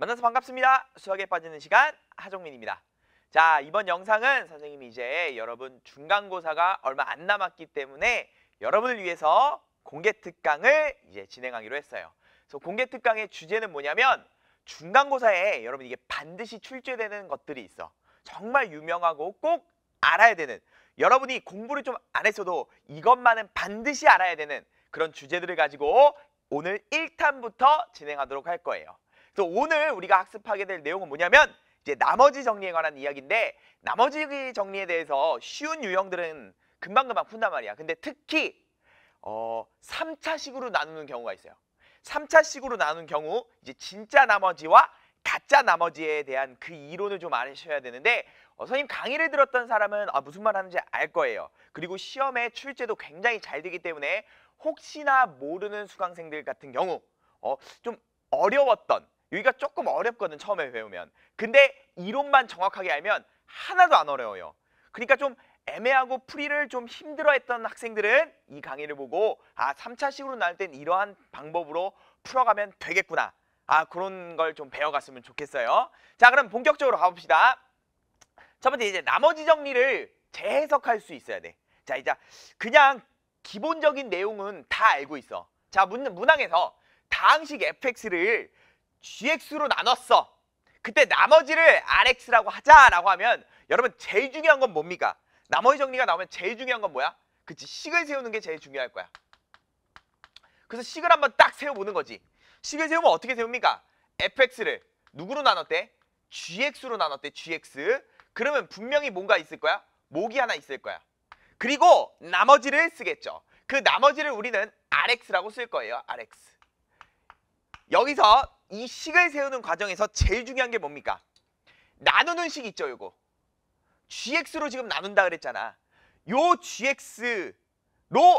만나서 반갑습니다. 수학에 빠지는 시간 하종민입니다. 자, 이번 영상은 선생님이 이제 여러분 중간고사가 얼마 안 남았기 때문에 여러분을 위해서 공개 특강을 이제 진행하기로 했어요. 그래서 공개 특강의 주제는 뭐냐면 중간고사에 여러분 이게 반드시 출제되는 것들이 있어. 정말 유명하고 꼭 알아야 되는 여러분이 공부를 좀 안 했어도 이것만은 반드시 알아야 되는 그런 주제들을 가지고 오늘 일탄부터 진행하도록 할 거예요. 그래서 오늘 우리가 학습하게 될 내용은 뭐냐면 이제 나머지 정리에 관한 이야기인데 나머지 정리에 대해서 쉬운 유형들은 금방금방 푼단 말이야. 근데 특히 어, 3차식으로 나누는 경우가 있어요. 3차식으로 나누는 경우 이제 진짜 나머지와 가짜 나머지에 대한 그 이론을 좀 아셔야 되는데 어, 선생님 강의를 들었던 사람은 아, 무슨 말 하는지 알 거예요. 그리고 시험에 출제도 굉장히 잘 되기 때문에 혹시나 모르는 수강생들 같은 경우 어, 좀 어려웠던 여기가 조금 어렵거든 처음에 배우면. 근데 이론만 정확하게 알면 하나도 안 어려워요. 그러니까 좀 애매하고 풀이를 좀 힘들어했던 학생들은 이 강의를 보고 아 3차식으로 나눌 땐 이러한 방법으로 풀어가면 되겠구나. 아 그런 걸 좀 배워갔으면 좋겠어요. 자 그럼 본격적으로 가봅시다. 첫 번째 이제 나머지 정리를 재해석할 수 있어야 돼. 자 이제 그냥 기본적인 내용은 다 알고 있어. 자 문, 문항에서 다항식 fx를 GX로 나눴어. 그때 나머지를 RX라고 하자라고 하면 여러분 제일 중요한 건 뭡니까? 나머지 정리가 나오면 제일 중요한 건 뭐야? 그치 식을 세우는 게 제일 중요할 거야. 그래서 식을 한번 딱 세워보는 거지. 식을 세우면 어떻게 세웁니까? fx를 누구로 나눴대? gx로 나눴대 gx 그러면 분명히 뭔가 있을 거야? 목이 하나 있을 거야 그리고 나머지를 쓰겠죠 그 나머지를 우리는 rx라고 쓸 거예요 rx 여기서 이 식을 세우는 과정에서 제일 중요한 게 뭡니까? 나누는 식 있죠, 이거 gx로 지금 나눈다 그랬잖아. 요 gx로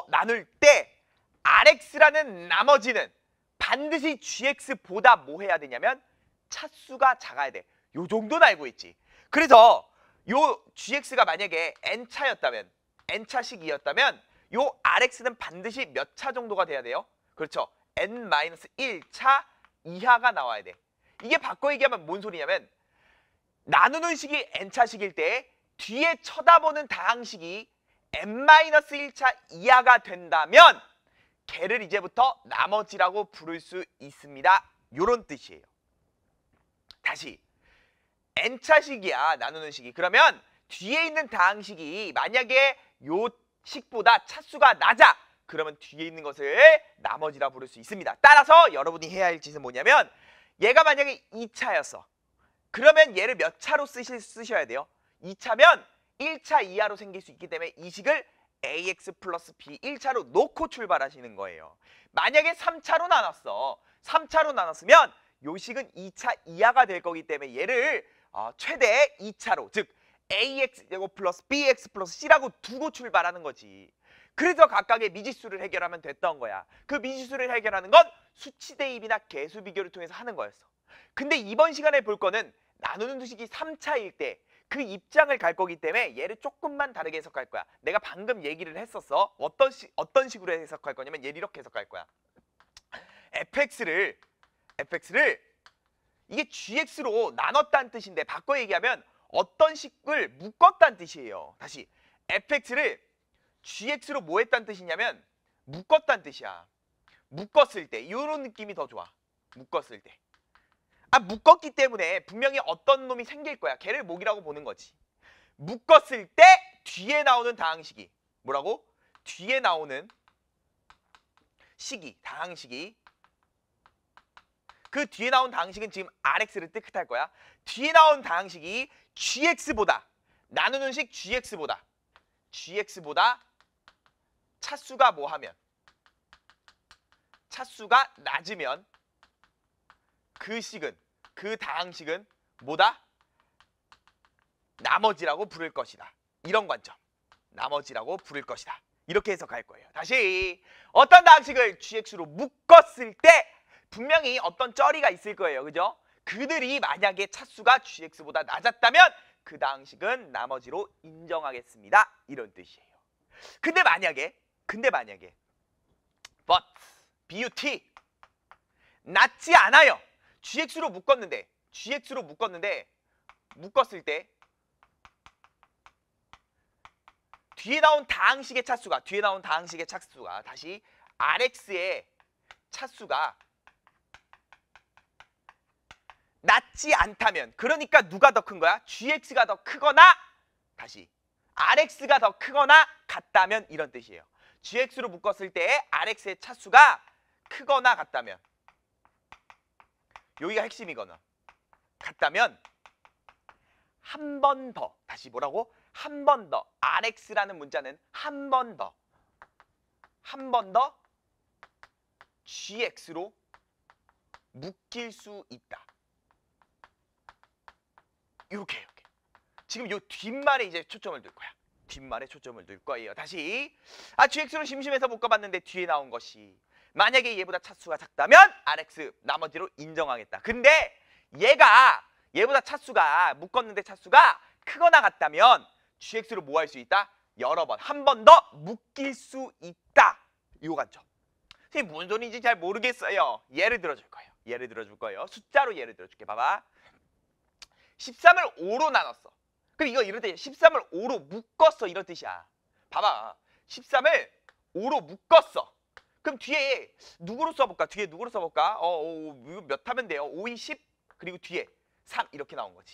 나눌 때 rx라는 나머지는 반드시 gx보다 뭐 해야 되냐면 차수가 작아야 돼. 요 정도는 알고 있지. 그래서 요 gx가 만약에 n차였다면 n차식이었다면 요 rx는 반드시 몇 차 정도가 돼야 돼요? 그렇죠. n-1차 이하가 나와야 돼. 이게 바꿔 얘기하면 뭔 소리냐면 나누는 식이 n차식일 때 뒤에 쳐다보는 다항식이 n-1차 이하가 된다면 걔를 이제부터 나머지라고 부를 수 있습니다. 요런 뜻이에요. 다시 n차식이야 나누는 식이 그러면 뒤에 있는 다항식이 만약에 요 식보다 차수가 낮아 그러면 뒤에 있는 것을 나머지라 부를 수 있습니다. 따라서 여러분이 해야 할 짓은 뭐냐면 얘가 만약에 2차였어. 그러면 얘를 몇 차로 쓰실, 쓰셔야 돼요? 2차면 1차 이하로 생길 수 있기 때문에 이 식을 ax 플러스 b 1차로 놓고 출발하시는 거예요. 만약에 3차로 나눴어. 3차로 나눴으면 요 식은 2차 이하가 될 거기 때문에 얘를 어, 최대 2차로 즉 ax 플러스 bx 플러스 c라고 두고 출발하는 거지. 그래서 각각의 미지수를 해결하면 됐던 거야. 그 미지수를 해결하는 건 수치 대입이나 개수 비교를 통해서 하는 거였어. 근데 이번 시간에 볼 거는 나누는 수식이 3차일 때 그 입장을 갈 거기 때문에 얘를 조금만 다르게 해석할 거야. 내가 방금 얘기를 했었어. 어떤, 시, 어떤 식으로 해석할 거냐면 얘를 이렇게 해석할 거야. fx를 fx를 이게 gx로 나눴다는 뜻인데 바꿔 얘기하면 어떤 식을 묶었다는 뜻이에요. 다시 fx를 GX로 뭐 했다는 뜻이냐면 묶었다는 뜻이야. 묶었을 때 이런 느낌이 더 좋아. 묶었을 때. 아 묶었기 때문에 분명히 어떤 놈이 생길 거야. 걔를 목이라고 보는 거지. 묶었을 때 뒤에 나오는 다항식이 뭐라고? 뒤에 나오는 식이 다항식이 그 뒤에 나온 다항식은 지금 rx를 뜻할 거야. 뒤에 나온 다항식이 gx보다 나누는 식 gx보다 gx보다 차수가 뭐 하면 차수가 낮으면 그 식은 그 다항식은 뭐다? 나머지라고 부를 것이다. 이런 관점. 나머지라고 부를 것이다. 이렇게 해석할 거예요. 다시 어떤 다항식을 gx로 묶었을 때 분명히 어떤 쩌리가 있을 거예요. 그죠? 그들이 만약에 차수가 gx보다 낮았다면 그 다항식은 나머지로 인정하겠습니다. 이런 뜻이에요. 근데 만약에 근데 만약에 but, but 낫지 않아요. gx로 묶었는데 gx로 묶었는데 묶었을 때 뒤에 나온 다항식의 차수가 뒤에 나온 다항식의 차수가 다시 rx의 차수가 낫지 않다면 그러니까 누가 더 큰 거야? gx가 더 크거나 다시 rx가 더 크거나 같다면 이런 뜻이에요. gx로 묶었을 때의 rx의 차수가 크거나 같다면 여기가 핵심이거나 같다면 한 번 더 다시 뭐라고? 한 번 더 rx라는 문자는 한 번 더 한 번 더 gx로 묶일 수 있다. 요렇게요렇게 지금 요 뒷말에 이제 초점을 둘 거야. 빈말에 초점을 둘 거예요. 다시 아 GX로 심심해서 못 가봤는데 뒤에 나온 것이 만약에 얘보다 차수가 작다면 RX 나머지로 인정하겠다. 근데 얘가 얘보다 차수가 묶었는데 차수가 크거나 같다면 GX로 뭐할 수 있다? 여러 번, 한 번 더 묶일 수 있다. 요 관점. 선생님 뭔슨 소리인지 잘 모르겠어요. 예를 들어줄 거예요. 예를 들어줄 거예요. 숫자로 예를 들어줄게. 봐봐. 13을 5로 나눴어. 그럼 이거 이럴 때 13을 5로 묶었어 이런 뜻이야. 봐봐. 13을 5로 묶었어. 그럼 뒤에 누구로 써볼까? 뒤에 누구로 써볼까? 어, 어 몇 하면 돼요? 5, 2, 10 그리고 뒤에 3 이렇게 나온 거지.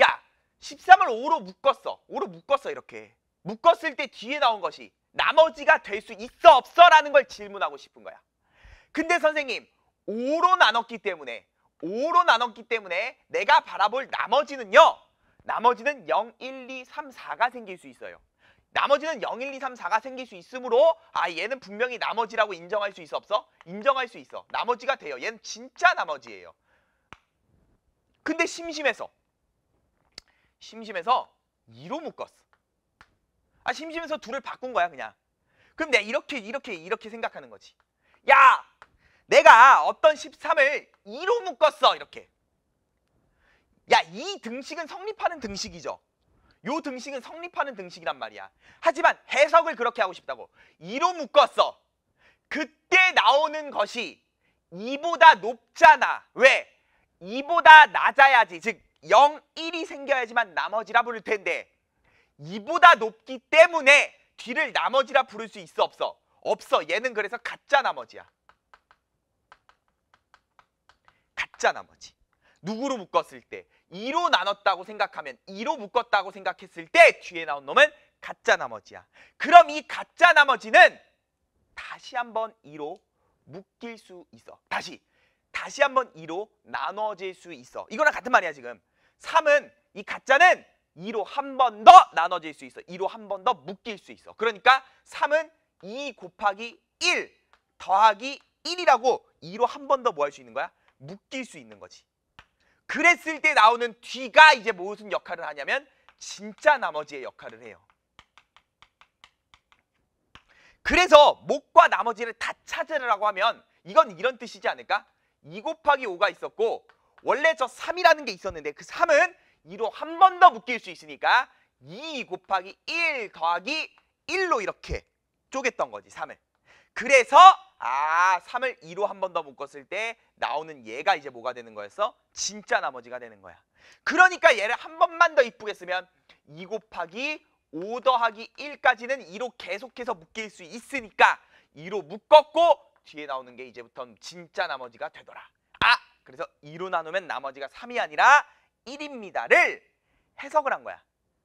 야, 13을 5로 묶었어. 5로 묶었어 이렇게. 묶었을 때 뒤에 나온 것이 나머지가 될 수 있어 없어라는 걸 질문하고 싶은 거야. 근데 선생님 5로 나눴기 때문에 5로 나눴기 때문에 내가 바라볼 나머지는요. 나머지는 0, 1, 2, 3, 4가 생길 수 있어요. 나머지는 0, 1, 2, 3, 4가 생길 수 있으므로 아 얘는 분명히 나머지라고 인정할 수 있어 없어? 인정할 수 있어. 나머지가 돼요. 얘는 진짜 나머지예요. 근데 심심해서 심심해서 2로 묶었어. 아 심심해서 둘을 바꾼 거야 그냥. 그럼 내가 이렇게 이렇게 이렇게 생각하는 거지. 야 내가 어떤 13을 2로 묶었어 이렇게. 야, 이 등식은 성립하는 등식이죠. 요 등식은 성립하는 등식이란 말이야. 하지만 해석을 그렇게 하고 싶다고. 2로 묶었어. 그때 나오는 것이 2보다 높잖아. 왜? 2보다 낮아야지. 즉 0, 1이 생겨야지만 나머지라 부를 텐데 2보다 높기 때문에 뒤를 나머지라 부를 수 있어 없어? 없어. 얘는 그래서 가짜 나머지야. 가짜 나머지. 누구로 묶었을 때? 2로 나눴다고 생각하면 2로 묶었다고 생각했을 때 뒤에 나온 놈은 가짜 나머지야. 그럼 이 가짜 나머지는 다시 한번 2로 묶일 수 있어. 다시 다시 한번 2로 나눠질 수 있어. 이거랑 같은 말이야 지금. 3은 이 가짜는 2로 한 번 더 나눠질 수 있어. 2로 한 번 더 묶일 수 있어. 그러니까 3은 2 곱하기 1 더하기 1이라고 2로 한 번 더 뭐 할 수 있는 거야? 묶일 수 있는 거지. 그랬을 때 나오는 뒤가 이제 무슨 역할을 하냐면 진짜 나머지의 역할을 해요. 그래서 목과 나머지를 다 찾으라고 하면 이건 이런 뜻이지 않을까? 2 곱하기 5가 있었고 원래 저 3이라는 게 있었는데 그 3은 2로 한 번 더 묶일 수 있으니까 2 곱하기 1 더하기 1로 이렇게 쪼갰던 거지 3을. 그래서 아 3을 2로 한 번 더 묶었을 때 나오는 얘가 이제 뭐가 되는 거였어? 진짜 나머지가 되는 거야. 그러니까 얘를 한 번만 더 이쁘게 쓰면 2 곱하기 5 더하기 1까지는 2로 계속해서 묶일 수 있으니까 2로 묶었고 뒤에 나오는 게 이제부터는 진짜 나머지가 되더라. 아! 그래서 2로 나누면 나머지가 3이 아니라 1입니다를 해석을 한 거야.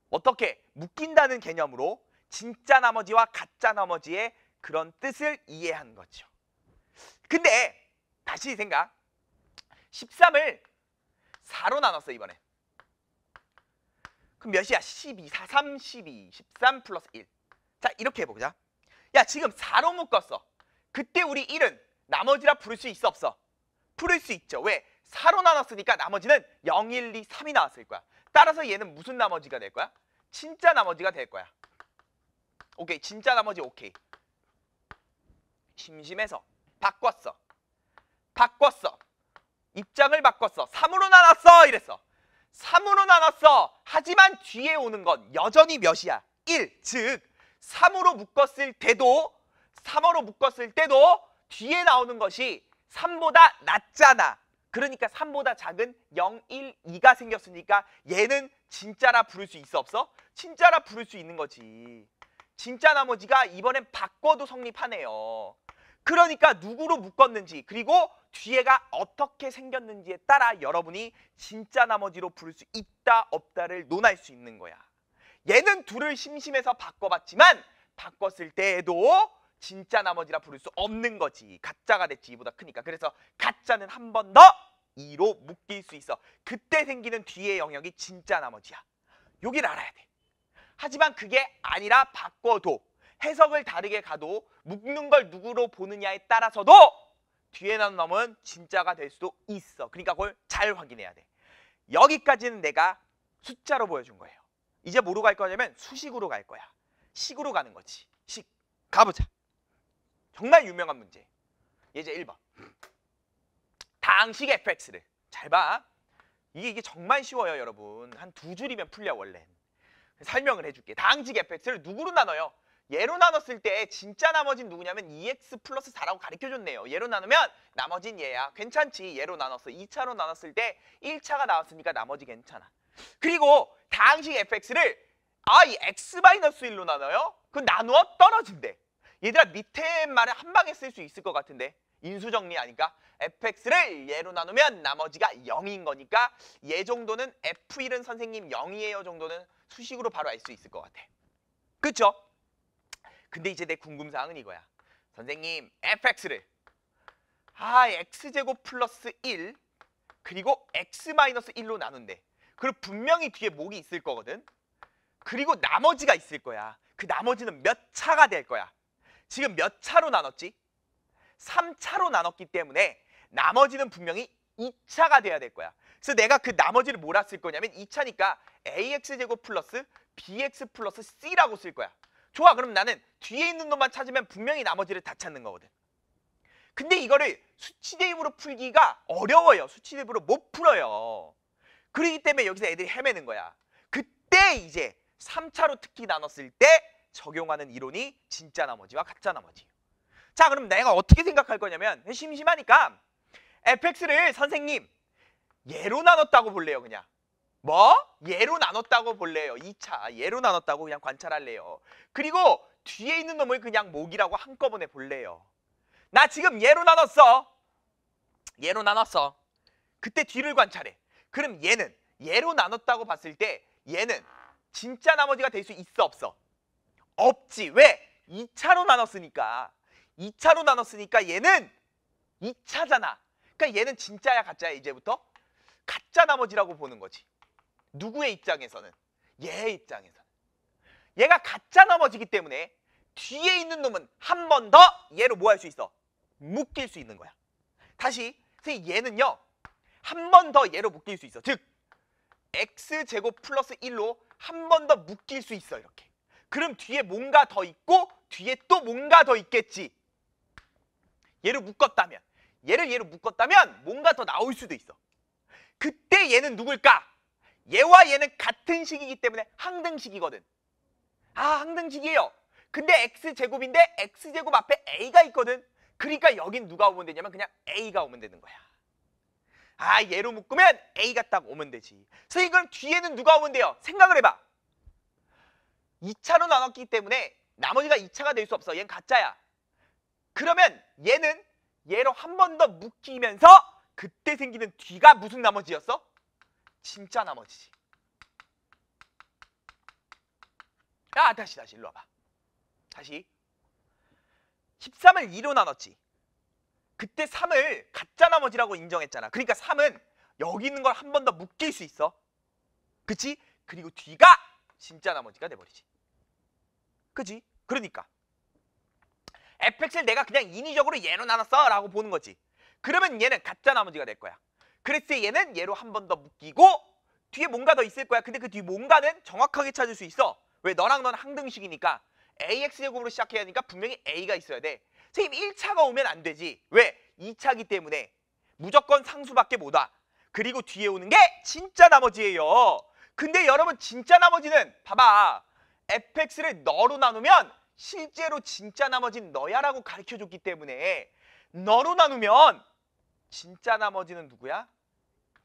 어떻게? 묶인다는 개념으로 진짜 나머지와 가짜 나머지의 그런 뜻을 이해한 거죠. 근데 다시 생각. 13을 4로 나눴어 이번에. 그럼 몇이야? 12, 4, 3, 12, 13 플러스 1. 자 이렇게 해보자. 야 지금 4로 묶었어. 그때 우리 1은 나머지라 부를 수 있어 없어? 부를 수 있죠. 왜? 4로 나눴으니까 나머지는 0, 1, 2, 3이 나왔을 거야. 따라서 얘는 무슨 나머지가 될 거야? 진짜 나머지가 될 거야. 오케이 진짜 나머지 오케이. 심심해서 바꿨어. 바꿨어. 입장을 바꿨어. 3으로 나눴어. 이랬어. 3으로 나눴어. 하지만 뒤에 오는 건 여전히 몇이야? 1. 즉 3으로 묶었을 때도 3으로 묶었을 때도 뒤에 나오는 것이 3보다 낮잖아. 그러니까 3보다 작은 0, 1, 2가 생겼으니까 얘는 진짜라 부를 수 있어 없어? 진짜라 부를 수 있는 거지. 진짜 나머지가 이번엔 바꿔도 성립하네요. 그러니까 누구로 묶었는지 그리고 뒤에가 어떻게 생겼는지에 따라 여러분이 진짜 나머지로 부를 수 있다 없다를 논할 수 있는 거야. 얘는 둘을 심심해서 바꿔봤지만 바꿨을 때에도 진짜 나머지라 부를 수 없는 거지. 가짜가 됐지 이보다 크니까. 그래서 가짜는 한 번더 2로 묶일 수 있어. 그때 생기는 뒤의 영역이 진짜 나머지야. 여를 알아야 돼. 하지만 그게 아니라 바꿔도 해석을 다르게 가도 묶는 걸 누구로 보느냐에 따라서도 뒤에 나온 놈은 진짜가 될 수도 있어. 그러니까 그걸 잘 확인해야 돼. 여기까지는 내가 숫자로 보여준 거예요. 이제 뭐로 갈 거냐면 수식으로 갈 거야. 식으로 가는 거지. 식. 가보자. 정말 유명한 문제. 예제 1번. 당식 fx를. 잘 봐. 이게, 이게 정말 쉬워요, 여러분. 한 두 줄이면 풀려, 원래. 설명을 해줄게. 당직 fx를 누구로 나눠요? 예로 나눴을 때 진짜 나머진 누구냐면 EX 플러스 4라고 가르쳐줬네요. 예로 나누면 나머진 얘야. 괜찮지. 예로 나눴어. 2차로 나눴을 때 1차가 나왔으니까 나머지 괜찮아. 그리고 당직 fx를 아, 이 x-1로 나눠요? 그 나누어 떨어진대. 얘들아 밑에 말은 한 방에 쓸 수 있을 것 같은데. 인수정리 아닌까 fx를 예로 나누면 나머지가 0인 거니까 얘 정도는 f1은 선생님 0이에요 정도는 수식으로 바로 알 수 있을 것 같아. 그쵸? 근데 이제 내 궁금사항은 이거야. 선생님, fx를 아, x제곱 플러스 1 그리고 x 마이너스 1로 나눈대. 그리고 분명히 뒤에 목이 있을 거거든. 그리고 나머지가 있을 거야. 그 나머지는 몇 차가 될 거야. 지금 몇 차로 나눴지? 3차로 나눴기 때문에 나머지는 분명히 2차가 돼야 될 거야. 그래서 내가 그 나머지를 뭐라 쓸 거냐면 2차니까 ax제곱 플러스 bx 플러스 c라고 쓸 거야. 좋아 그럼 나는 뒤에 있는 것만 찾으면 분명히 나머지를 다 찾는 거거든. 근데 이거를 수치대입으로 풀기가 어려워요. 수치대입으로 못 풀어요. 그러기 때문에 여기서 애들이 헤매는 거야. 그때 이제 3차로 특히 나눴을 때 적용하는 이론이 진짜 나머지와 가짜 나머지. 자 그럼 내가 어떻게 생각할 거냐면 심심하니까 fx를 선생님 예로 나눴다고 볼래요 그냥 뭐? 예로 나눴다고 볼래요 2차 예로 나눴다고 그냥 관찰할래요 그리고 뒤에 있는 놈을 그냥 목이라고 한꺼번에 볼래요 나 지금 예로 나눴어 예로 나눴어 그때 뒤를 관찰해 그럼 얘는 예로 나눴다고 봤을 때 얘는 진짜 나머지가 될 수 있어 없어? 없지 왜? 2차로 나눴으니까 2차로 나눴으니까 얘는 2차잖아 그러니까 얘는 진짜야 가짜야 이제부터? 가짜 나머지라고 보는 거지. 누구의 입장에서는? 얘의 입장에서는. 얘가 가짜 나머지기 때문에 뒤에 있는 놈은 한 번 더 얘로 뭐 할 수 있어? 묶일 수 있는 거야. 다시 얘는요. 한 번 더 얘로 묶일 수 있어. 즉 x제곱 플러스 1로 한 번 더 묶일 수 있어. 이렇게. 그럼 뒤에 뭔가 더 있고 뒤에 또 뭔가 더 있겠지. 얘를 묶었다면 얘를 얘로 묶었다면 뭔가 더 나올 수도 있어. 그때 얘는 누굴까? 얘와 얘는 같은 식이기 때문에 항등식이거든. 아, 항등식이에요. 근데 x제곱인데 x제곱 앞에 a가 있거든. 그러니까 여긴 누가 오면 되냐면 그냥 a가 오면 되는 거야. 아, 얘로 묶으면 a가 딱 오면 되지. 선생님, 그럼 뒤에는 누가 오면 돼요? 생각을 해봐. 2차로 나눴기 때문에 나머지가 2차가 될 수 없어. 얘는 가짜야. 그러면 얘는 얘로 한 번 더 묶이면서 그때 생기는 뒤가 무슨 나머지였어? 진짜 나머지지. 야, 다시 다시 일로 와봐. 다시. 13을 2로 나눴지. 그때 3을 가짜 나머지라고 인정했잖아. 그러니까 3은 여기 있는 걸 한 번 더 묶일 수 있어. 그치? 그리고 뒤가 진짜 나머지가 돼버리지. 그치 그러니까. fx를 내가 그냥 인위적으로 얘로 나눴어 라고 보는 거지. 그러면 얘는 가짜 나머지가 될 거야. 그랬을때 얘는 얘로 한 번 더 묶이고 뒤에 뭔가 더 있을 거야. 근데 그 뒤 뭔가는 정확하게 찾을 수 있어. 왜 너랑 넌 항등식이니까 ax제곱으로 시작해야 하니까 분명히 a가 있어야 돼. 선생님 1차가 오면 안 되지. 왜? 2차기 때문에 무조건 상수밖에 못 와. 그리고 뒤에 오는 게 진짜 나머지예요. 근데 여러분 진짜 나머지는 봐봐. fx를 너로 나누면 실제로 진짜 나머진 너야라고 가르쳐줬기 때문에 너로 나누면 진짜 나머지는 누구야?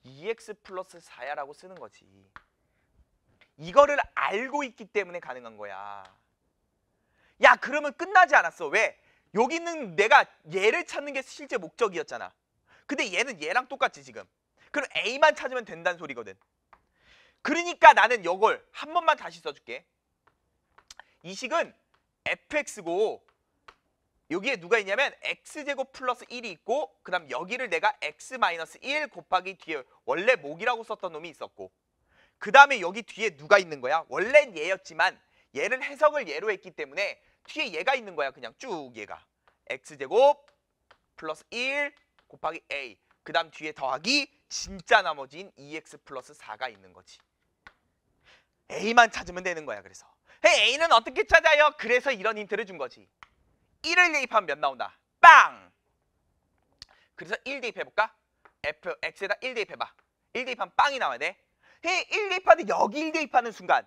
2x e 플러스 4야라고 쓰는 거지. 이거를 알고 있기 때문에 가능한 거야. 야 그러면 끝나지 않았어. 왜? 여기는 내가 얘를 찾는 게 실제 목적이었잖아. 근데 얘는 얘랑 똑같지 지금. 그럼 A만 찾으면 된다는 소리거든. 그러니까 나는 이걸 한 번만 다시 써줄게. 이 식은 fx고 여기에 누가 있냐면 x제곱 플러스 1이 있고 그 다음 여기를 내가 x 마이너스 1 곱하기 뒤에 원래 목이라고 썼던 놈이 있었고 그 다음에 여기 뒤에 누가 있는 거야? 원래는 얘였지만 얘는 해석을 얘로 했기 때문에 뒤에 얘가 있는 거야 그냥 쭉 얘가 x제곱 플러스 1 곱하기 a 그 다음 뒤에 더하기 진짜 나머지인 2x e 플러스 4가 있는 거지 a만 찾으면 되는 거야 그래서 hey, a는 어떻게 찾아요? 그래서 이런 힌트를 준 거지 1을 대입하면 몇 나온다? 빵! 그래서 1 대입해볼까? fx에다 1 대입해봐. 1 대입하면 빵이 나와야 돼. 1대입하는 여기 1 대입하는 순간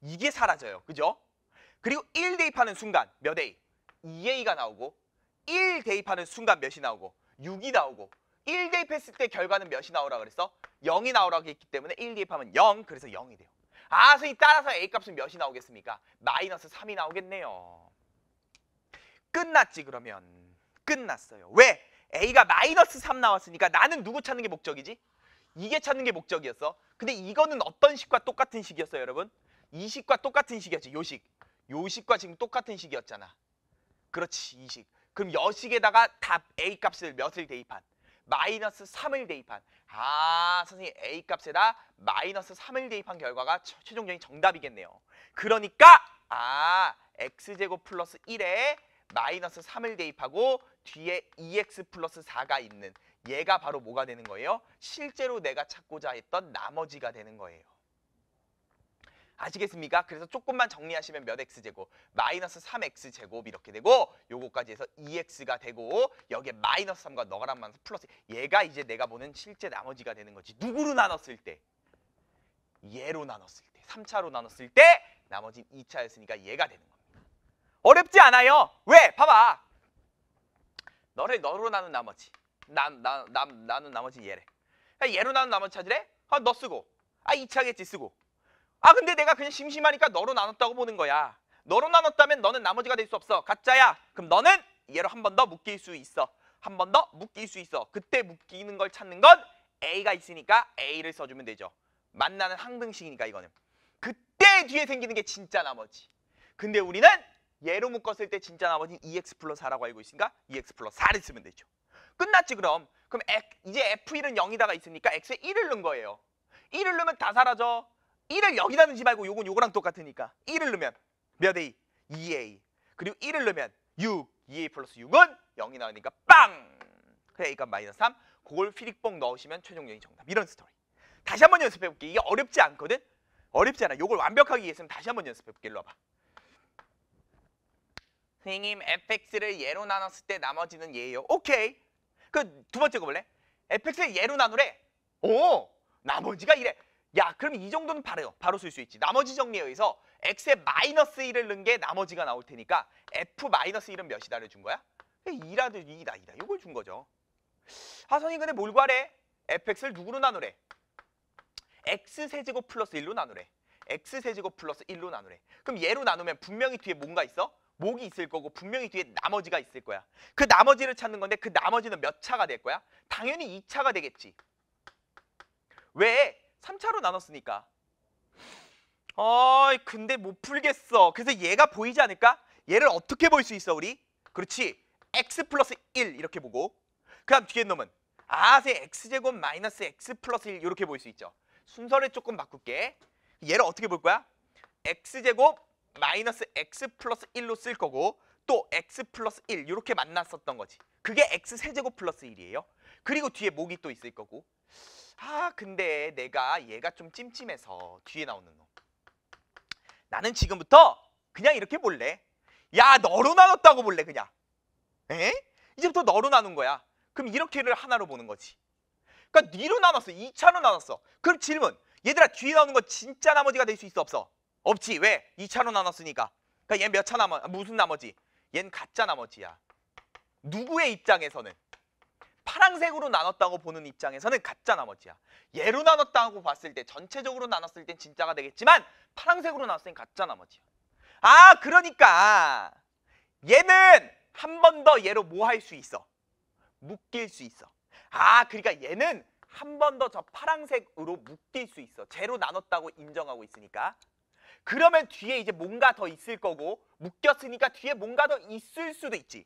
이게 사라져요. 그죠? 그리고 1 대입하는 순간 몇 a? 2a가 나오고 1 대입하는 순간 몇이 나오고 6이 나오고 1 대입했을 때 결과는 몇이 나오라 그랬어? 0이 나오라고 했기 때문에 1 대입하면 0 그래서 0이 돼요. 아, 선생님 따라서 a값은 몇이 나오겠습니까? 마이너스 3이 나오겠네요. 끝났지 그러면. 끝났어요. 왜? A가 마이너스 3 나왔으니까 나는 누구 찾는 게 목적이지? 이게 찾는 게 목적이었어. 근데 이거는 어떤 식과 똑같은 식이었어요, 여러분? 이 식과 똑같은 식이었지, 요 식. 요 식과 지금 똑같은 식이었잖아. 그렇지, 이 식. 그럼 여식에다가 답 A 값을 몇을 대입한? 마이너스 3을 대입한. 아, 선생님 A 값에다 마이너스 3을 대입한 결과가 최종적인 정답이겠네요. 그러니까 아, x제곱 플러스 1에 마이너스 3을 대입하고 뒤에 2x 플러스 4가 있는 얘가 바로 뭐가 되는 거예요? 실제로 내가 찾고자 했던 나머지가 되는 거예요. 아시겠습니까? 그래서 조금만 정리하시면 몇 x제곱, 마이너스 3x제곱 이렇게 되고 요거까지 해서 2x가 되고 여기에 마이너스 3과 너가랑 만서 플러스 얘가 이제 내가 보는 실제 나머지가 되는 거지. 누구로 나눴을 때? 얘로 나눴을 때, 3차로 나눴을 때 나머진 2차였으니까 얘가 되는 거예요. 어렵지 않아요. 왜? 봐봐. 너를 너로 나눈 나머지. 나나 나, 나눈 나머지 얘래. 얘로 나눈 나머지 찾으래? 아, 너 쓰고. 아, 이차겠지 쓰고. 아, 근데 내가 그냥 심심하니까 너로 나눴다고 보는 거야. 너로 나눴다면 너는 나머지가 될 수 없어. 가짜야. 그럼 너는 얘로 한 번 더 묶일 수 있어. 한 번 더 묶일 수 있어. 그때 묶이는 걸 찾는 건 A가 있으니까 A를 써주면 되죠. 만나는 항등식이니까 이거는. 그때 뒤에 생기는 게 진짜 나머지. 근데 우리는 얘로 묶었을 때 진짜 나머지는 2x 플러스 4라고 알고 있으니까 2x 플러스 4를 쓰면 되죠. 끝났지 그럼. 그럼 이제 f1은 0이다가 있으니까 x에 1을 넣은 거예요. 1을 넣으면 다 사라져. 1을 여기다 넣지 말고 요건 요거랑 똑같으니까 1을 넣으면 몇 a? 2a. 그리고 1을 넣으면 6. 2a 플러스 6은 0이 나오니까 빵! 그래 a가 마이너스 3. 그걸 피릭봉 넣으시면 최종적인 정답. 이런 스토리. 다시 한번 연습해볼게. 이게 어렵지 않거든? 어렵지 않아. 요걸 완벽하게 이해했으면 다시 한번 연습해볼게. 일로 와봐. 선 횡임 fx를 예로 나눴을 때 나머지는 얘예요. 오케이. 그 두 번째 거 볼래? fx를 예로 나누래. 오! 나머지가 이래. 야, 그럼 이 정도는 바로요. 바로 쓸 수 있지. 나머지 정리에 의해서 x에 마이너스 1을 넣은 게 나머지가 나올 테니까 f 마이너스 1은 몇이다를 준 거야? 2라도 2다, 2다. 이걸 준 거죠. 하선이 근데 뭘 구하래? fx를 누구로 나누래? x세제곱 플러스 1로 나누래. x세제곱 플러스 1로 나누래. 그럼 얘로 나누면 분명히 뒤에 뭔가 있어? 목이 있을 거고 분명히 뒤에 나머지가 있을 거야. 그 나머지를 찾는 건데 그 나머지는 몇 차가 될 거야? 당연히 2차가 되겠지. 왜? 3차로 나눴으니까. 어이 근데 못 풀겠어. 그래서 얘가 보이지 않을까? 얘를 어떻게 볼 수 있어 우리? 그렇지. x 플러스 1 이렇게 보고 그 다음 뒤에 놈은 아세 x제곱 마이너스 x 플러스 1 이렇게 볼 수 있죠. 순서를 조금 바꿀게. 얘를 어떻게 볼 거야? x제곱 마이너스 x 플러스 1로 쓸 거고 또 x 플러스 1 이렇게 만났었던 거지. 그게 x 세제곱 플러스 1이에요. 그리고 뒤에 목이 또 있을 거고. 아 근데 내가 얘가 좀 찜찜해서 뒤에 나오는 놈. 나는 지금부터 그냥 이렇게 볼래. 야 너로 나눴다고 볼래 그냥. 에? 이제부터 너로 나눈 거야. 그럼 이렇게를 하나로 보는 거지. 그러니까 니로 나눴어. 이차로 나눴어. 그럼 질문. 얘들아 뒤에 나오는 거 진짜 나머지가 될 수 있어 없어? 없지. 왜? 2차로 나눴으니까. 그러니까 얘 몇차 남아? 무슨 나머지? 얜 가짜 나머지야. 누구의 입장에서는? 파랑색으로 나눴다고 보는 입장에서는 가짜 나머지야. 얘로 나눴다고 봤을 때 전체적으로 나눴을 땐 진짜가 되겠지만 파랑색으로 나눴을 땐 가짜 나머지야. 아 그러니까 얘는 한 번 더 얘로 뭐 할 수 있어? 묶일 수 있어. 아 그러니까 얘는 한 번 더 저 파랑색으로 묶일 수 있어. 제로 나눴다고 인정하고 있으니까. 그러면 뒤에 이제 뭔가 더 있을 거고 묶였으니까 뒤에 뭔가 더 있을 수도 있지.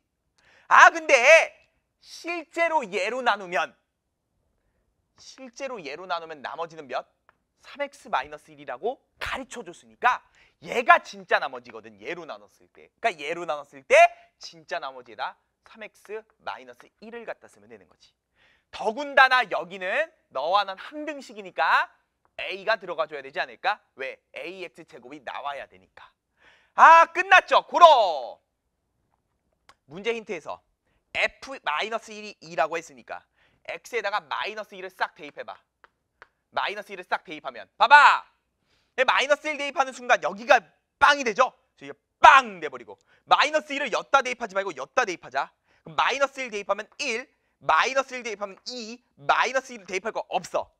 아 근데 실제로 예로 나누면 실제로 예로 나누면 나머지는 몇? 3x-1이라고 가르쳐 줬으니까 얘가 진짜 나머지거든. 예로 나눴을 때. 그러니까 예로 나눴을 때 진짜 나머지에다 3x-1을 갖다 쓰면 되는 거지. 더군다나 여기는 너와 는한등식이니까 a가 들어가줘야 되지 않을까? 왜? ax제곱이 나와야 되니까. 아 끝났죠? 고로! 문제 힌트에서 f-1이 2라고 했으니까 x에다가 마이너스 2를 싹 대입해봐. 마이너스 1을 싹 대입하면 봐봐! 네, 마이너스 1 대입하는 순간 여기가 빵이 되죠? 이게 빵! 돼버리고 마이너스 1을 엿다 대입하지 말고 엿다 대입하자. 그럼 마이너스 1 대입하면 1, 마이너스 1 대입하면 2, 마이너스 1 대입할 거 없어.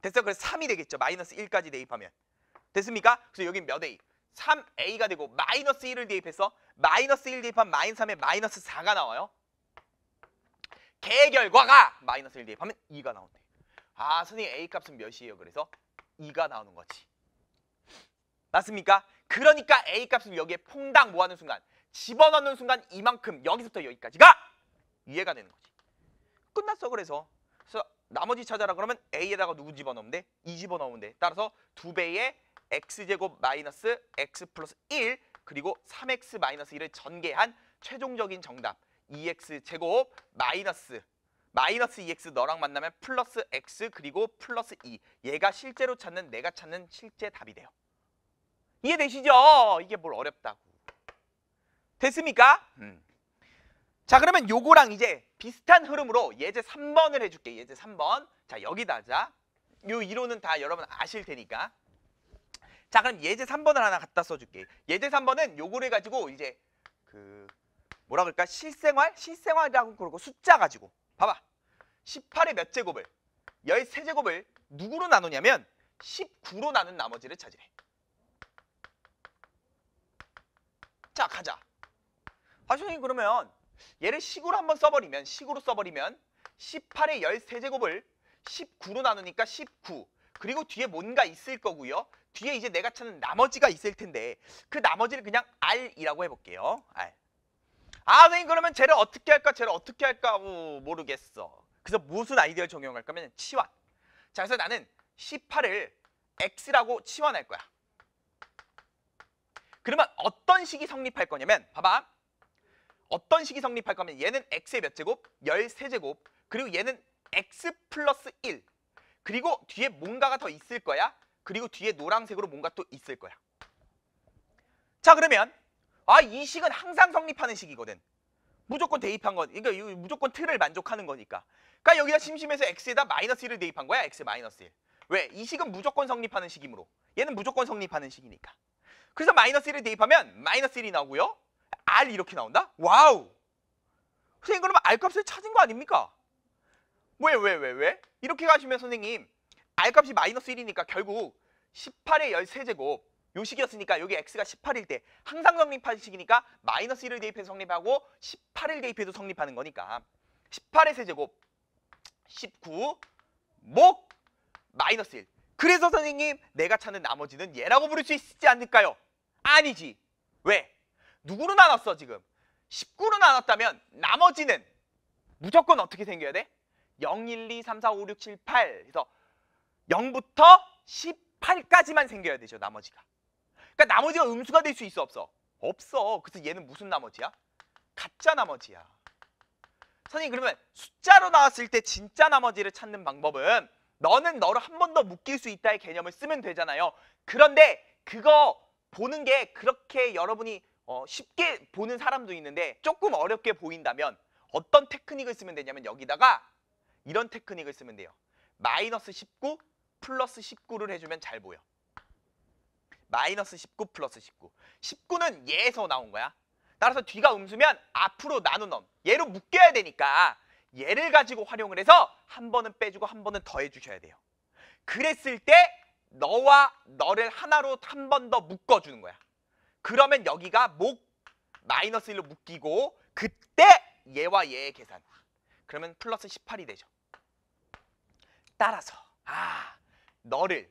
됐어? 그래서 3이 되겠죠. 마이너스 1까지 대입하면. 됐습니까? 그래서 여기 몇 A? 3A가 되고 마이너스 1을 대입해서 마이너스 1 대입하면 마이너스 3에 마이너스 4가 나와요. 개 결과가 마이너스 1 대입하면 2가 나온대. 아, 선생님 A 값은 몇이에요? 그래서 2가 나오는 거지. 맞습니까? 그러니까 A 값을 여기에 퐁당 뭐하는 순간 집어넣는 순간 이만큼 여기서부터 여기까지가 이해가 되는 거지. 끝났어 그래서. 나머지 찾아라 그러면 a에다가 누구 집어넣으면 돼? 2 집어넣으면 돼. 따라서 두배의 x제곱 마이너스 x 플러스 1 그리고 3x 마이너스 1을 전개한 최종적인 정답 2x 제곱 마이너스 마이너스 2x 너랑 만나면 플러스 x 그리고 플러스 2 얘가 실제로 찾는 내가 찾는 실제 답이 돼요. 이해되시죠? 이게 뭘 어렵다고. 됐습니까? 음. 자 그러면 요거랑 이제 비슷한 흐름으로 예제 3번을 해줄게 예제 3번 자 여기다 하 자요 이론은 다 여러분 아실 테니까 자 그럼 예제 3번을 하나 갖다 써줄게 예제 3번은 요거를 가지고 이제 그 뭐라 그럴까 실생활 실생활이라고 그러고 숫자 가지고 봐봐 18의 몇 제곱을 13제곱을 누구로 나누냐면 19로 나눈 나머지를 찾으래 자 가자 아, 선생님 그러면 얘를 식으로 한번 써버리면 식으로 써버리면 18의 13제곱을 19로 나누니까 19 그리고 뒤에 뭔가 있을 거고요. 뒤에 이제 내가 찾는 나머지가 있을 텐데 그 나머지를 그냥 R이라고 해볼게요. R. 아 선생님 그러면 쟤를 어떻게 할까 쟤를 어떻게 할까 오, 모르겠어. 그래서 무슨 아이디어를 적용할 까면 치환. 자 그래서 나는 18을 X라고 치환할 거야. 그러면 어떤 식이 성립할 거냐면 봐봐. 어떤 식이 성립할 거면 얘는 x의 몇 제곱? 13제곱. 그리고 얘는 x 플러스 1. 그리고 뒤에 뭔가가 더 있을 거야. 그리고 뒤에 노란색으로 뭔가 또 있을 거야. 자 그러면 아이 식은 항상 성립하는 식이거든. 무조건 대입한 건, 그러니까 무조건 틀을 만족하는 거니까. 그러니까 여기다 심심해서 x에다 마이너스 1을 대입한 거야, x 마이너스 1. 왜? 이 식은 무조건 성립하는 식이므로. 얘는 무조건 성립하는 식이니까. 그래서 마이너스 1을 대입하면 마이너스 1이 나오고요. R 이렇게 나온다? 와우! 선생님 그러면 R 값을 찾은 거 아닙니까? 왜, 왜, 왜, 왜? 이렇게 가시면 선생님 R 값이 마이너스 1이니까 결국 18의 13제곱 요식이었으니까 여기 x가 18일 때 항상 성립한식이니까 마이너스 1을 대입해서 성립하고 18을 대입해도 성립하는 거니까 18의 세제곱 19목 마이너스 1 그래서 선생님 내가 찾는 나머지는 얘라고 부를 수 있지 않을까요? 아니지 왜? 누구로 나눴어 지금? 19로 나눴다면 나머지는 무조건 어떻게 생겨야 돼? 0, 1, 2, 3, 4, 5, 6, 7, 8 그래서 0부터 18까지만 생겨야 되죠 나머지가 그러니까 나머지가 음수가 될 수 있어 없어? 없어 그래서 얘는 무슨 나머지야? 가짜 나머지야 선생님 그러면 숫자로 나왔을 때 진짜 나머지를 찾는 방법은 너는 너를 한 번 더 묶일 수 있다의 개념을 쓰면 되잖아요 그런데 그거 보는 게 그렇게 여러분이 어, 쉽게 보는 사람도 있는데 조금 어렵게 보인다면 어떤 테크닉을 쓰면 되냐면 여기다가 이런 테크닉을 쓰면 돼요. 마이너스 19 플러스 19를 해주면 잘 보여. 마이너스 19 플러스 19. 19는 얘에서 나온 거야. 따라서 뒤가 음수면 앞으로 나누 엄. 얘로 묶여야 되니까 얘를 가지고 활용을 해서 한 번은 빼주고 한 번은 더해주셔야 돼요. 그랬을 때 너와 너를 하나로 한 번 더 묶어주는 거야. 그러면 여기가 목 마이너스 1로 묶이고 그때 얘와 얘의 계산. 그러면 플러스 18이 되죠. 따라서 아 너를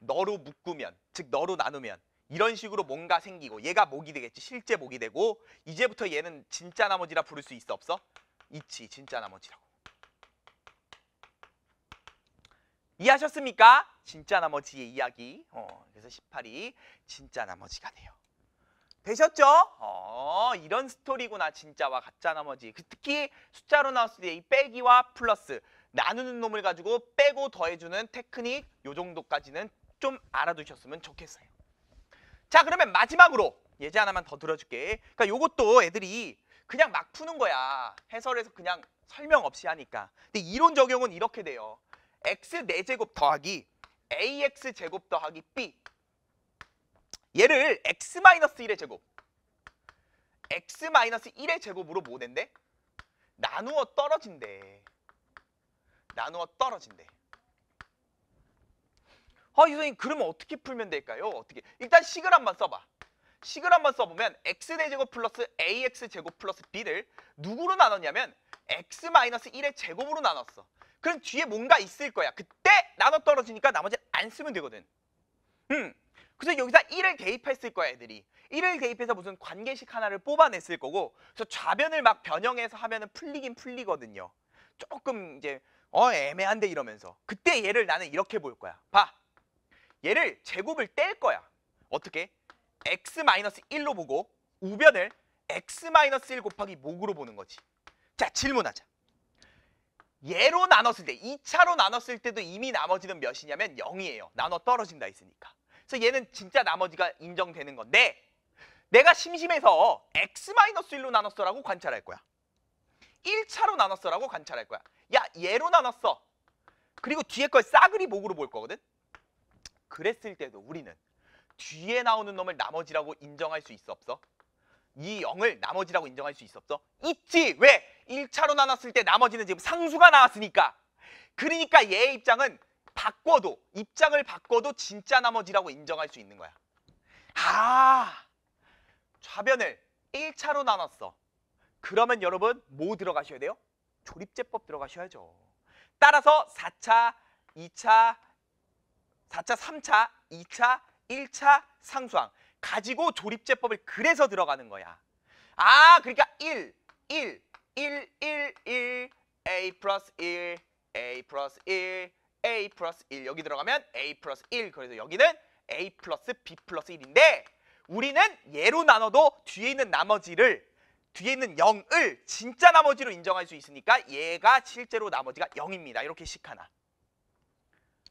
너로 묶으면 즉 너로 나누면 이런 식으로 뭔가 생기고 얘가 목이 되겠지 실제 목이 되고 이제부터 얘는 진짜 나머지라 부를 수 있어 없어? 있지 진짜 나머지라고 이해하셨습니까? 진짜 나머지의 이야기 어, 그래서 18이 진짜 나머지가 돼요 되셨죠? 어, 이런 스토리구나 진짜와 가짜 나머지 그 특히 숫자로 나왔을 때이 빼기와 플러스 나누는 놈을 가지고 빼고 더해주는 테크닉 요 정도까지는 좀 알아두셨으면 좋겠어요 자 그러면 마지막으로 예제 하나만 더 들어줄게 그러니까 요것도 애들이 그냥 막 푸는 거야 해설에서 그냥 설명 없이 하니까 근데 이론 적용은 이렇게 돼요 x 4제곱 더하기 ax 제곱 더하기 b 얘를 x-1의 제곱 x-1의 제곱으로 뭐 된대? 나누어 떨어진대. 나누어 떨어진대. 아, 어, 선생님 그러면 어떻게 풀면 될까요? 어떻게? 일단 식을 한번 써봐. 식을 한번 써보면 x제곱 플러스 ax제곱 플러스 b를 누구로 나눴냐면 x-1의 제곱으로 나눴어. 그럼 뒤에 뭔가 있을 거야. 그때 나눠 떨어지니까 나머지는 안 쓰면 되거든. 음. 그래서 여기서 1을 개입했을 거야 애들이. 1을 개입해서 무슨 관계식 하나를 뽑아냈을 거고 그래서 좌변을 막 변형해서 하면은 풀리긴 풀리거든요. 조금 이제 어 애매한데 이러면서 그때 얘를 나는 이렇게 볼 거야. 봐. 얘를 제곱을 뗄 거야. 어떻게? x-1로 보고 우변을 x-1 곱하기 목으로 보는 거지. 자, 질문하자. 얘로 나눴을 때, 2차로 나눴을 때도 이미 나머지는 몇이냐면 0이에요. 나눠 떨어진다 있으니까 그래서 얘는 진짜 나머지가 인정되는 건데 내가 심심해서 x-1로 나눴어라고 관찰할 거야. 1차로 나눴어라고 관찰할 거야. 야, 얘로 나눴어. 그리고 뒤에 걸 싸그리 목으로 볼 거거든. 그랬을 때도 우리는 뒤에 나오는 놈을 나머지라고 인정할 수 있어 없어? 이 0을 나머지라고 인정할 수 있어 없어? 있지! 왜? 1차로 나눴을 때 나머지는 지금 상수가 나왔으니까. 그러니까 얘의 입장은 바꿔도 입장을 바꿔도 진짜 나머지라고 인정할 수 있는 거야. 아 좌변을 1차로 나눴어. 그러면 여러분 뭐 들어가셔야 돼요? 조립제법 들어가셔야죠. 따라서 4차, 2차, 4차, 3차, 2차, 1차 상수항 가지고 조립제법을 그래서 들어가는 거야. 아 그러니까 1, 1, 1, 1, 1, A 플러스 1, A 플러스 1, a 플러스 1 여기 들어가면 a 플러스 1 그래서 여기는 a 플러스 b 플러스 1인데 우리는 얘로 나눠도 뒤에 있는 나머지를 뒤에 있는 0을 진짜 나머지로 인정할 수 있으니까 얘가 실제로 나머지가 0입니다. 이렇게 식 하나.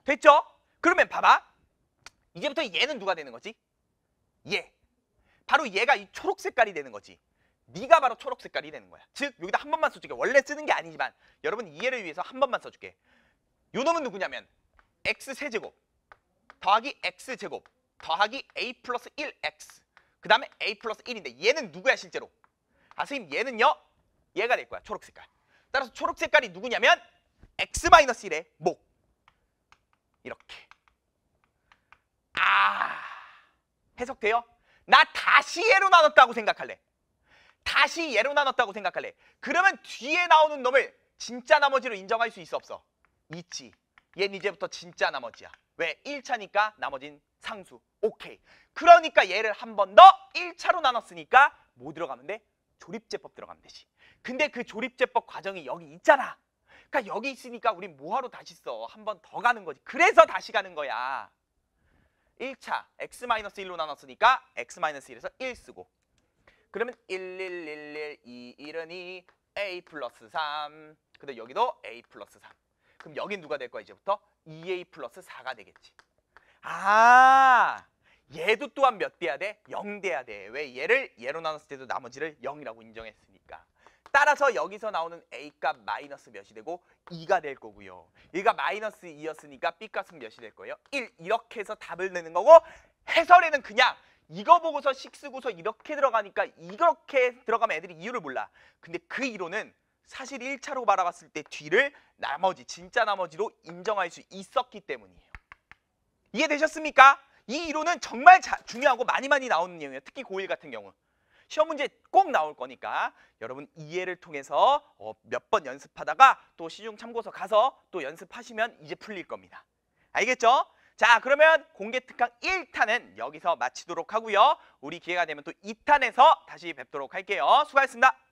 됐죠? 그러면 봐봐. 이제부터 얘는 누가 되는 거지? 얘. 바로 얘가 이 초록 색깔이 되는 거지. 네가 바로 초록 색깔이 되는 거야. 즉 여기다 한 번만 써줄게. 원래 쓰는 게 아니지만 여러분 이해를 위해서 한 번만 써줄게. 요 놈은 누구냐면 x세제곱 더하기 x제곱 더하기 a 플러스 1x 그 다음에 a 플러스 1인데 얘는 누구야 실제로? 아 선생님 얘는요 얘가 될 거야 초록 색깔 따라서 초록 색깔이 누구냐면 x 마이너스 1의 목 이렇게 아 해석돼요? 나 다시 얘로 나눴다고 생각할래 다시 얘로 나눴다고 생각할래 그러면 뒤에 나오는 놈을 진짜 나머지로 인정할 수 있어 없어? 있지. 얘는 이제부터 진짜 나머지야. 왜? 1차니까 나머진 상수. 오케이. 그러니까 얘를 한 번 더 1차로 나눴으니까 뭐 들어가면 돼? 조립제법 들어가면 되지. 근데 그 조립제법 과정이 여기 있잖아. 그러니까 여기 있으니까 우리 뭐하러 다시 써? 한 번 더 가는 거지. 그래서 다시 가는 거야. 1차 x-1로 나눴으니까 x-1에서 1 쓰고 그러면 1, 1, 1, 1, 2, 1은 2, a 플러스 3 근데 여기도 a 플러스 3 그럼 여긴 누가 될 거야 이제부터? 2a 플러스 4가 되겠지. 아 얘도 또한 몇대야 돼? 0대야 돼. 왜 얘를 얘로 나눴을 때도 나머지를 0이라고 인정했으니까. 따라서 여기서 나오는 A값 마이너스 몇이 되고 2가 될 거고요. 얘가 마이너스 2였으니까 B값은 몇이 될 거예요? 1 이렇게 해서 답을 내는 거고 해설에는 그냥 이거 보고서 식 쓰고서 이렇게 들어가니까 이렇게 들어가면 애들이 이유를 몰라. 근데 그 이론은 사실 1차로 바라봤을 때 뒤를 나머지 진짜 나머지로 인정할 수 있었기 때문이에요. 이해되셨습니까? 이 이론은 정말 자, 중요하고 많이 많이 나오는 내용이에요. 특히 고1 같은 경우. 시험 문제 꼭 나올 거니까 여러분 이해를 통해서 어, 몇번 연습하다가 또 시중 참고서 가서 또 연습하시면 이제 풀릴 겁니다. 알겠죠? 자 그러면 공개 특강 1탄은 여기서 마치도록 하고요. 우리 기회가 되면 또 2탄에서 다시 뵙도록 할게요. 수고하셨습니다.